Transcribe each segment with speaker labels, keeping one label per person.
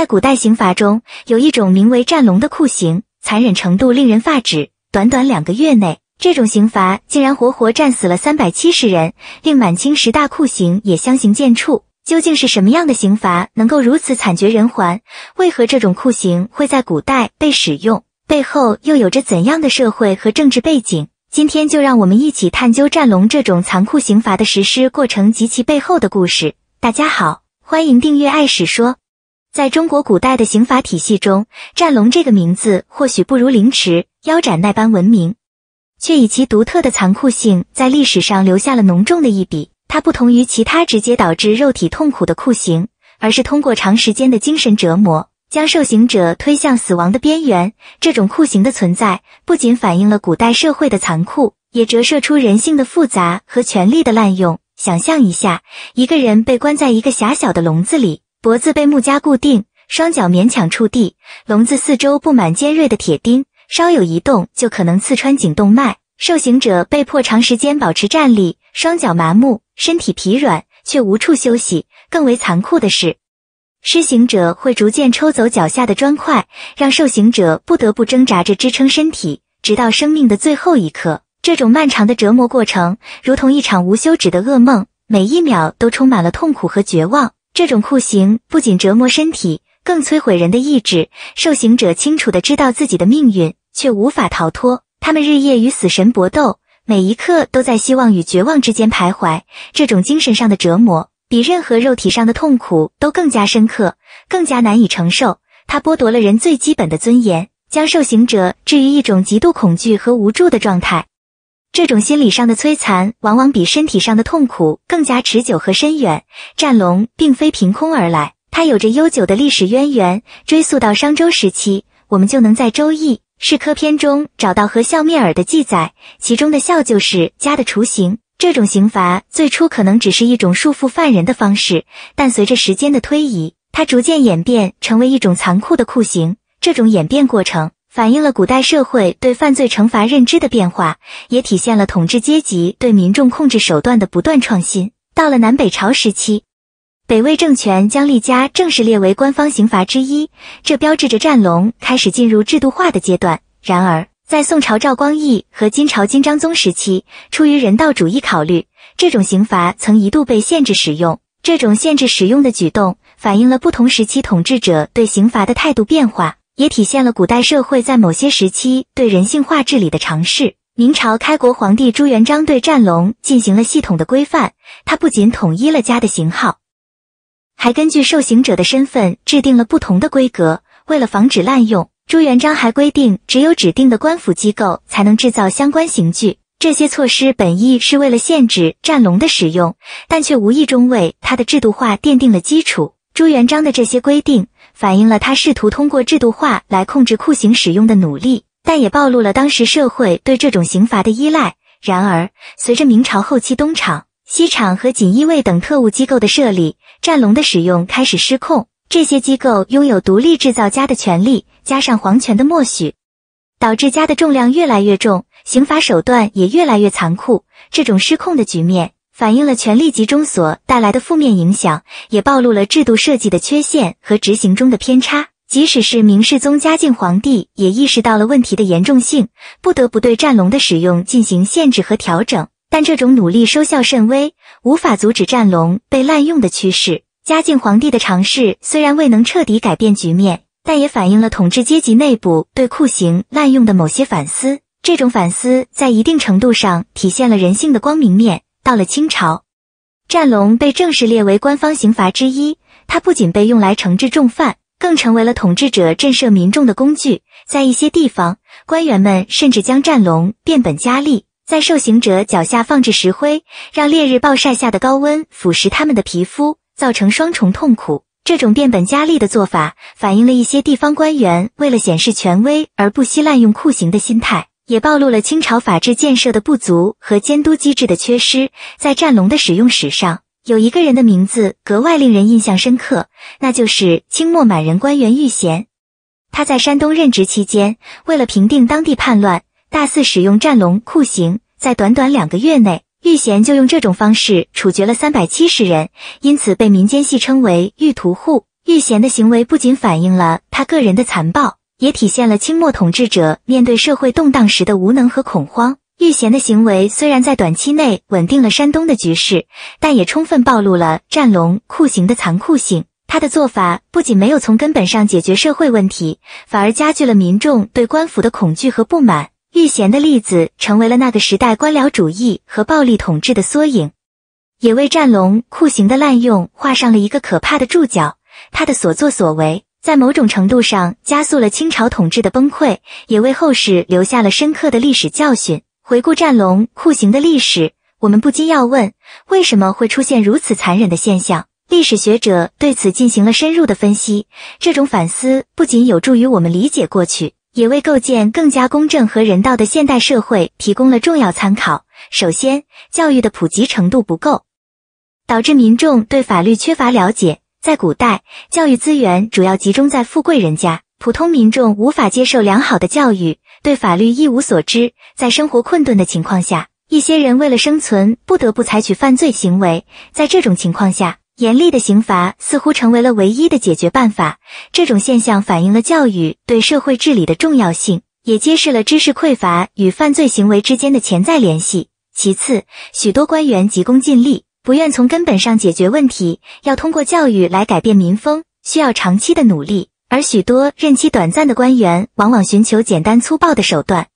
Speaker 1: 在古代刑罚中，有一种名为“战龙”的酷刑，残忍程度令人发指。短短两个月内，这种刑罚竟然活活战死了三百七十人，令满清十大酷刑也相形见绌。究竟是什么样的刑罚能够如此惨绝人寰？为何这种酷刑会在古代被使用？背后又有着怎样的社会和政治背景？今天就让我们一起探究“战龙”这种残酷刑罚的实施过程及其背后的故事。大家好，欢迎订阅《爱史说》。在中国古代的刑法体系中，“战龙”这个名字或许不如凌迟、腰斩那般闻名，却以其独特的残酷性在历史上留下了浓重的一笔。它不同于其他直接导致肉体痛苦的酷刑，而是通过长时间的精神折磨，将受刑者推向死亡的边缘。这种酷刑的存在，不仅反映了古代社会的残酷，也折射出人性的复杂和权力的滥用。想象一下，一个人被关在一个狭小的笼子里。脖子被木夹固定，双脚勉强触地。笼子四周布满尖锐的铁钉，稍有移动就可能刺穿颈动脉。受刑者被迫长时间保持站立，双脚麻木，身体疲软，却无处休息。更为残酷的是，施行者会逐渐抽走脚下的砖块，让受刑者不得不挣扎着支撑身体，直到生命的最后一刻。这种漫长的折磨过程，如同一场无休止的噩梦，每一秒都充满了痛苦和绝望。这种酷刑不仅折磨身体，更摧毁人的意志。受刑者清楚地知道自己的命运，却无法逃脱。他们日夜与死神搏斗，每一刻都在希望与绝望之间徘徊。这种精神上的折磨，比任何肉体上的痛苦都更加深刻，更加难以承受。它剥夺了人最基本的尊严，将受刑者置于一种极度恐惧和无助的状态。这种心理上的摧残，往往比身体上的痛苦更加持久和深远。战龙并非凭空而来，它有着悠久的历史渊源。追溯到商周时期，我们就能在《周易·是科篇》中找到和笑灭耳的记载，其中的笑就是家的雏形。这种刑罚最初可能只是一种束缚犯人的方式，但随着时间的推移，它逐渐演变成为一种残酷的酷刑。这种演变过程。反映了古代社会对犯罪惩罚认知的变化，也体现了统治阶级对民众控制手段的不断创新。到了南北朝时期，北魏政权将立家正式列为官方刑罚之一，这标志着战龙开始进入制度化的阶段。然而，在宋朝赵光义和金朝金章宗时期，出于人道主义考虑，这种刑罚曾一度被限制使用。这种限制使用的举动，反映了不同时期统治者对刑罚的态度变化。也体现了古代社会在某些时期对人性化治理的尝试。明朝开国皇帝朱元璋对战龙进行了系统的规范，他不仅统一了家的型号，还根据受刑者的身份制定了不同的规格。为了防止滥用，朱元璋还规定，只有指定的官府机构才能制造相关刑具。这些措施本意是为了限制战龙的使用，但却无意中为它的制度化奠定了基础。朱元璋的这些规定。反映了他试图通过制度化来控制酷刑使用的努力，但也暴露了当时社会对这种刑罚的依赖。然而，随着明朝后期东厂、西厂和锦衣卫等特务机构的设立，战龙的使用开始失控。这些机构拥有独立制造家的权利，加上皇权的默许，导致家的重量越来越重，刑罚手段也越来越残酷。这种失控的局面。反映了权力集中所带来的负面影响，也暴露了制度设计的缺陷和执行中的偏差。即使是明世宗、嘉靖皇帝，也意识到了问题的严重性，不得不对战龙的使用进行限制和调整。但这种努力收效甚微，无法阻止战龙被滥用的趋势。嘉靖皇帝的尝试虽然未能彻底改变局面，但也反映了统治阶级内部对酷刑滥用的某些反思。这种反思在一定程度上体现了人性的光明面。到了清朝，战龙被正式列为官方刑罚之一。它不仅被用来惩治重犯，更成为了统治者震慑民众的工具。在一些地方，官员们甚至将战龙变本加厉，在受刑者脚下放置石灰，让烈日暴晒下的高温腐蚀他们的皮肤，造成双重痛苦。这种变本加厉的做法，反映了一些地方官员为了显示权威而不惜滥用酷刑的心态。也暴露了清朝法制建设的不足和监督机制的缺失。在战龙的使用史上，有一个人的名字格外令人印象深刻，那就是清末满人官员玉贤。他在山东任职期间，为了平定当地叛乱，大肆使用战龙酷刑。在短短两个月内，玉贤就用这种方式处决了三百七十人，因此被民间戏称为“玉屠户”。玉贤的行为不仅反映了他个人的残暴。也体现了清末统治者面对社会动荡时的无能和恐慌。玉贤的行为虽然在短期内稳定了山东的局势，但也充分暴露了战龙酷刑的残酷性。他的做法不仅没有从根本上解决社会问题，反而加剧了民众对官府的恐惧和不满。玉贤的例子成为了那个时代官僚主义和暴力统治的缩影，也为战龙酷刑的滥用画上了一个可怕的注脚。他的所作所为。在某种程度上加速了清朝统治的崩溃，也为后世留下了深刻的历史教训。回顾战龙酷刑的历史，我们不禁要问：为什么会出现如此残忍的现象？历史学者对此进行了深入的分析。这种反思不仅有助于我们理解过去，也为构建更加公正和人道的现代社会提供了重要参考。首先，教育的普及程度不够，导致民众对法律缺乏了解。在古代，教育资源主要集中在富贵人家，普通民众无法接受良好的教育，对法律一无所知。在生活困顿的情况下，一些人为了生存，不得不采取犯罪行为。在这种情况下，严厉的刑罚似乎成为了唯一的解决办法。这种现象反映了教育对社会治理的重要性，也揭示了知识匮乏与犯罪行为之间的潜在联系。其次，许多官员急功近利。不愿从根本上解决问题，要通过教育来改变民风，需要长期的努力。而许多任期短暂的官员，往往寻求简单粗暴的手段，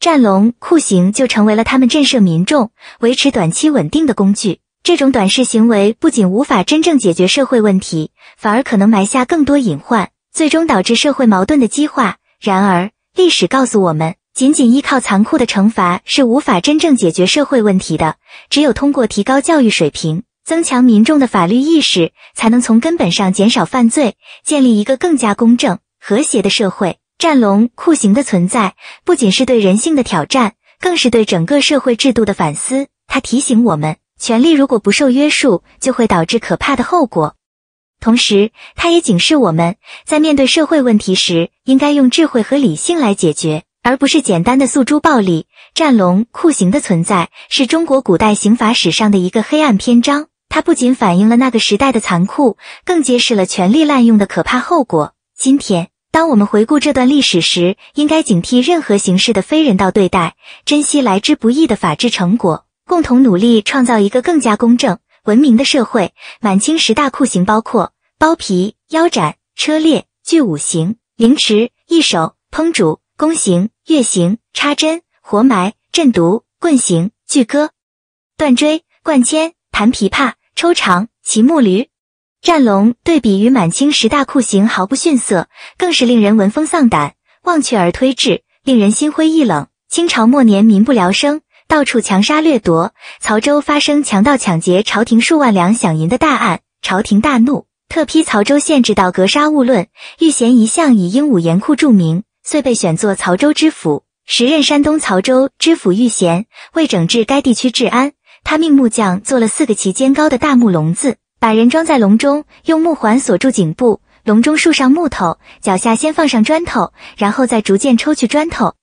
Speaker 1: 战龙酷刑就成为了他们震慑民众、维持短期稳定的工具。这种短视行为不仅无法真正解决社会问题，反而可能埋下更多隐患，最终导致社会矛盾的激化。然而，历史告诉我们。仅仅依靠残酷的惩罚是无法真正解决社会问题的。只有通过提高教育水平、增强民众的法律意识，才能从根本上减少犯罪，建立一个更加公正、和谐的社会。战龙酷刑的存在不仅是对人性的挑战，更是对整个社会制度的反思。它提醒我们，权力如果不受约束，就会导致可怕的后果。同时，它也警示我们在面对社会问题时，应该用智慧和理性来解决。而不是简单的诉诸暴力，战龙酷刑的存在是中国古代刑法史上的一个黑暗篇章。它不仅反映了那个时代的残酷，更揭示了权力滥用的可怕后果。今天，当我们回顾这段历史时，应该警惕任何形式的非人道对待，珍惜来之不易的法治成果，共同努力创造一个更加公正、文明的社会。满清十大酷刑包括剥皮、腰斩、车裂、锯五行、凌迟、一手、烹煮、宫刑。月刑：插针、活埋、镇毒、棍刑、锯割、断锥、灌铅、弹琵琶、抽肠、骑木驴、战龙。对比于满清十大酷刑毫不逊色，更是令人闻风丧胆，忘却而推至，令人心灰意冷。清朝末年，民不聊生，到处强杀掠夺。曹州发生强盗抢劫朝廷数万两饷银的大案，朝廷大怒，特批曹州县制道格杀勿论。玉贤一向以鹦鹉严酷著名。遂被选做曹州知府。时任山东曹州知府玉贤为整治该地区治安，他命木匠做了四个齐肩高的大木笼子，把人装在笼中，用木环锁住颈部，笼中竖上木头，脚下先放上砖头，然后再逐渐抽去砖头。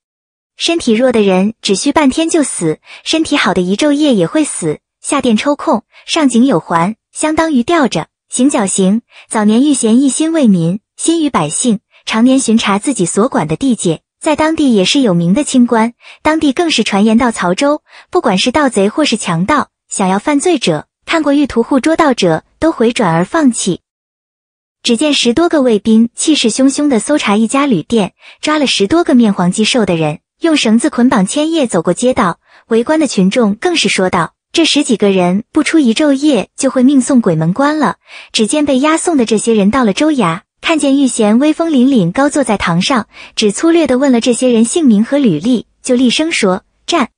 Speaker 1: 身体弱的人只需半天就死，身体好的一昼夜也会死。下殿抽空，上井有环，相当于吊着行绞刑。早年玉贤一心为民，心于百姓。常年巡查自己所管的地界，在当地也是有名的清官，当地更是传言到曹州，不管是盗贼或是强盗，想要犯罪者，看过御屠户捉盗者，都回转而放弃。只见十多个卫兵气势汹汹的搜查一家旅店，抓了十多个面黄肌瘦的人，用绳子捆绑千叶走过街道，围观的群众更是说道：“这十几个人不出一昼夜就会命送鬼门关了。”只见被押送的这些人到了州衙。看见玉贤威风凛凛，高坐在堂上，只粗略地问了这些人姓名和履历，就厉声说：“站！”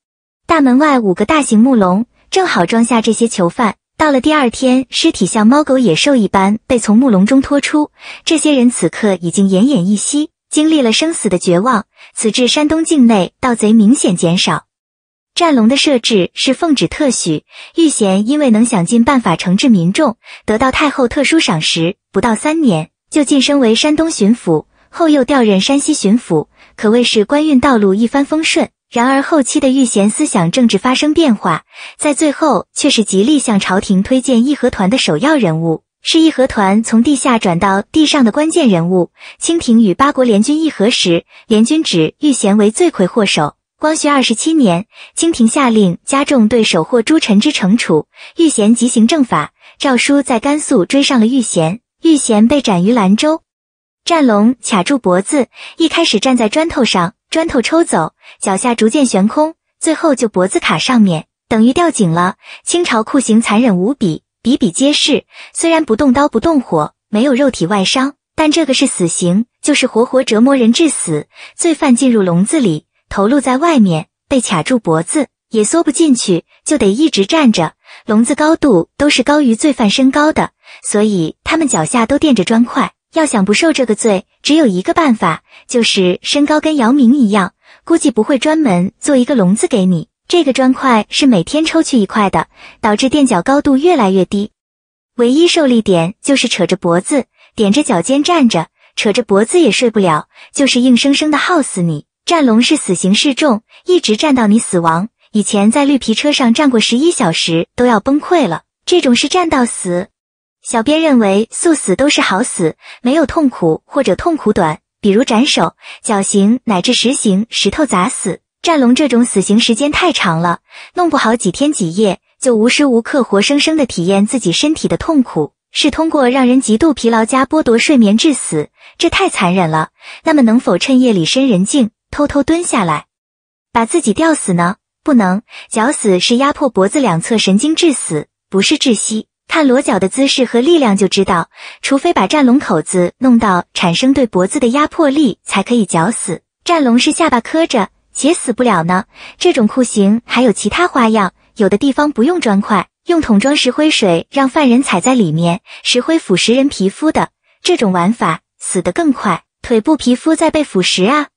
Speaker 1: 大门外五个大型木笼，正好装下这些囚犯。到了第二天，尸体像猫狗野兽一般被从木笼中拖出。这些人此刻已经奄奄一息，经历了生死的绝望。此至山东境内，盗贼明显减少。战龙的设置是奉旨特许，玉贤因为能想尽办法惩治民众，得到太后特殊赏识。不到三年。就晋升为山东巡抚，后又调任山西巡抚，可谓是官运道路一帆风顺。然而后期的玉贤思想政治发生变化，在最后却是极力向朝廷推荐义和团的首要人物，是义和团从地下转到地上的关键人物。清廷与八国联军议和时，联军指玉贤为罪魁祸首。光绪二十七年，清廷下令加重对首获诸臣之惩处，玉贤即行正法。诏书在甘肃追上了玉贤。玉贤被斩于兰州，战龙卡住脖子，一开始站在砖头上，砖头抽走，脚下逐渐悬空，最后就脖子卡上面，等于吊颈了。清朝酷刑残忍无比，比比皆是。虽然不动刀不动火，没有肉体外伤，但这个是死刑，就是活活折磨人致死。罪犯进入笼子里，头露在外面，被卡住脖子，也缩不进去，就得一直站着。笼子高度都是高于罪犯身高的。所以他们脚下都垫着砖块，要想不受这个罪，只有一个办法，就是身高跟姚明一样。估计不会专门做一个笼子给你。这个砖块是每天抽去一块的，导致垫脚高度越来越低。唯一受力点就是扯着脖子，踮着脚尖站着，扯着脖子也睡不了，就是硬生生的耗死你。战龙是死刑示众，一直站到你死亡。以前在绿皮车上站过十一小时，都要崩溃了。这种是站到死。小编认为，速死都是好死，没有痛苦或者痛苦短，比如斩首、绞刑乃至石刑、石头砸死、战龙这种死刑时间太长了，弄不好几天几夜，就无时无刻活生生的体验自己身体的痛苦，是通过让人极度疲劳加剥夺睡眠致死，这太残忍了。那么能否趁夜里深人静，偷偷蹲下来，把自己吊死呢？不能，绞死是压迫脖子两侧神经致死，不是窒息。看裸脚的姿势和力量就知道，除非把战龙口子弄到产生对脖子的压迫力，才可以绞死战龙。是下巴磕着，且死不了呢。这种酷刑还有其他花样，有的地方不用砖块，用桶装石灰水，让犯人踩在里面，石灰腐蚀人皮肤的。这种玩法死的更快，腿部皮肤在被腐蚀啊，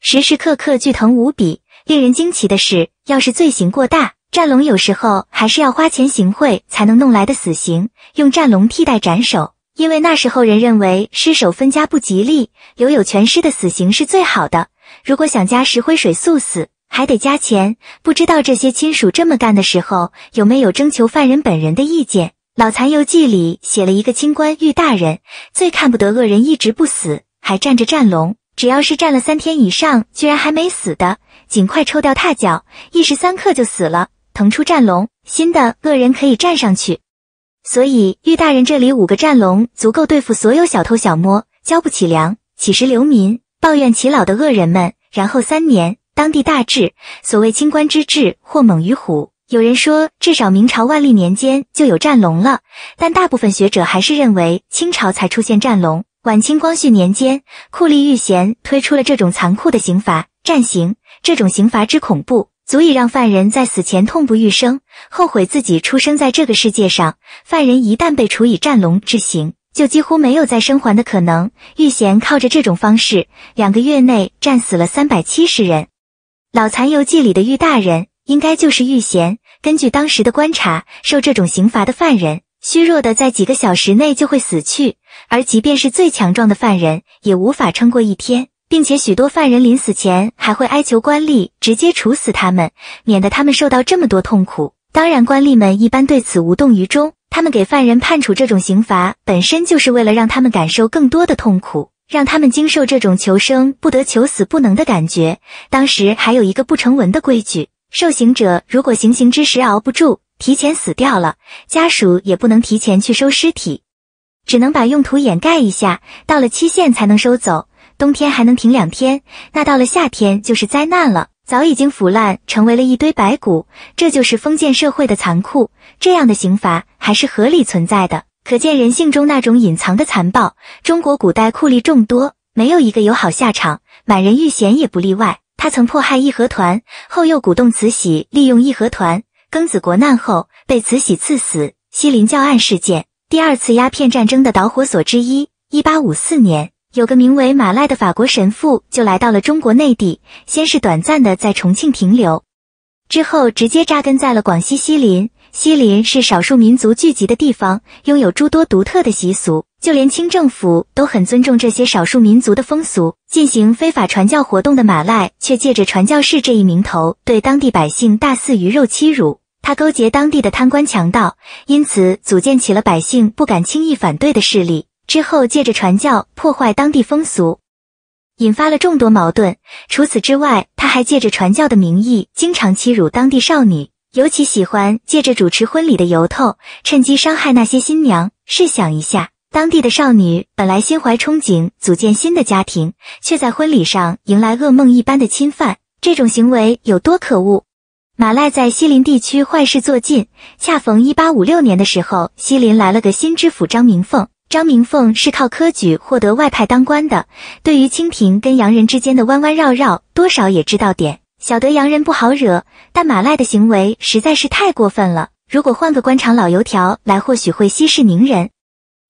Speaker 1: 时时刻刻剧疼无比。令人惊奇的是，要是罪行过大。战龙有时候还是要花钱行贿才能弄来的死刑，用战龙替代斩首，因为那时候人认为尸首分家不吉利，留有全尸的死刑是最好的。如果想加石灰水速死，还得加钱。不知道这些亲属这么干的时候，有没有征求犯人本人的意见？《老残游记》里写了一个清官玉大人，最看不得恶人一直不死，还站着战龙。只要是站了三天以上，居然还没死的，尽快抽掉踏脚，一时三刻就死了。腾出战龙，新的恶人可以站上去。所以，玉大人这里五个战龙足够对付所有小偷小摸、交不起粮、乞食流民、抱怨其老的恶人们。然后三年，当地大治。所谓清官之治，或猛于虎。有人说，至少明朝万历年间就有战龙了，但大部分学者还是认为清朝才出现战龙。晚清光绪年间，酷吏遇贤推出了这种残酷的刑罚——战刑。这种刑罚之恐怖。足以让犯人在死前痛不欲生，后悔自己出生在这个世界上。犯人一旦被处以战龙之刑，就几乎没有再生还的可能。玉贤靠着这种方式，两个月内战死了三百七十人。《老残游记》里的玉大人应该就是玉贤。根据当时的观察，受这种刑罚的犯人，虚弱的在几个小时内就会死去，而即便是最强壮的犯人，也无法撑过一天。并且许多犯人临死前还会哀求官吏直接处死他们，免得他们受到这么多痛苦。当然，官吏们一般对此无动于衷。他们给犯人判处这种刑罚，本身就是为了让他们感受更多的痛苦，让他们经受这种求生不得、求死不能的感觉。当时还有一个不成文的规矩：受刑者如果行刑之时熬不住，提前死掉了，家属也不能提前去收尸体，只能把用途掩盖一下，到了期限才能收走。冬天还能停两天，那到了夏天就是灾难了。早已经腐烂，成为了一堆白骨。这就是封建社会的残酷。这样的刑罚还是合理存在的，可见人性中那种隐藏的残暴。中国古代酷吏众多，没有一个有好下场，满人遇险也不例外。他曾迫害义和团，后又鼓动慈禧利用义和团。庚子国难后，被慈禧赐死。西林教案事件，第二次鸦片战争的导火索之一。一八五四年。有个名为马赖的法国神父就来到了中国内地，先是短暂的在重庆停留，之后直接扎根在了广西西林。西林是少数民族聚集的地方，拥有诸多独特的习俗，就连清政府都很尊重这些少数民族的风俗。进行非法传教活动的马赖却借着传教士这一名头，对当地百姓大肆鱼肉欺辱。他勾结当地的贪官强盗，因此组建起了百姓不敢轻易反对的势力。之后借着传教破坏当地风俗，引发了众多矛盾。除此之外，他还借着传教的名义，经常欺辱当地少女，尤其喜欢借着主持婚礼的由头，趁机伤害那些新娘。试想一下，当地的少女本来心怀憧憬，组建新的家庭，却在婚礼上迎来噩梦一般的侵犯，这种行为有多可恶？马赖在西林地区坏事做尽，恰逢一八五六年的时候，西林来了个新知府张明凤。张明凤是靠科举获得外派当官的，对于清廷跟洋人之间的弯弯绕绕，多少也知道点。晓得洋人不好惹，但马赖的行为实在是太过分了。如果换个官场老油条来，或许会息事宁人。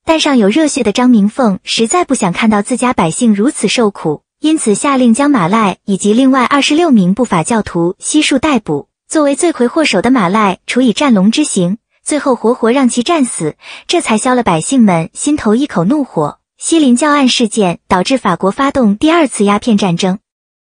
Speaker 1: 但上有热血的张明凤实在不想看到自家百姓如此受苦，因此下令将马赖以及另外二十六名不法教徒悉数逮捕。作为罪魁祸首的马赖，处以战龙之刑。最后活活让其战死，这才消了百姓们心头一口怒火。西林教案事件导致法国发动第二次鸦片战争。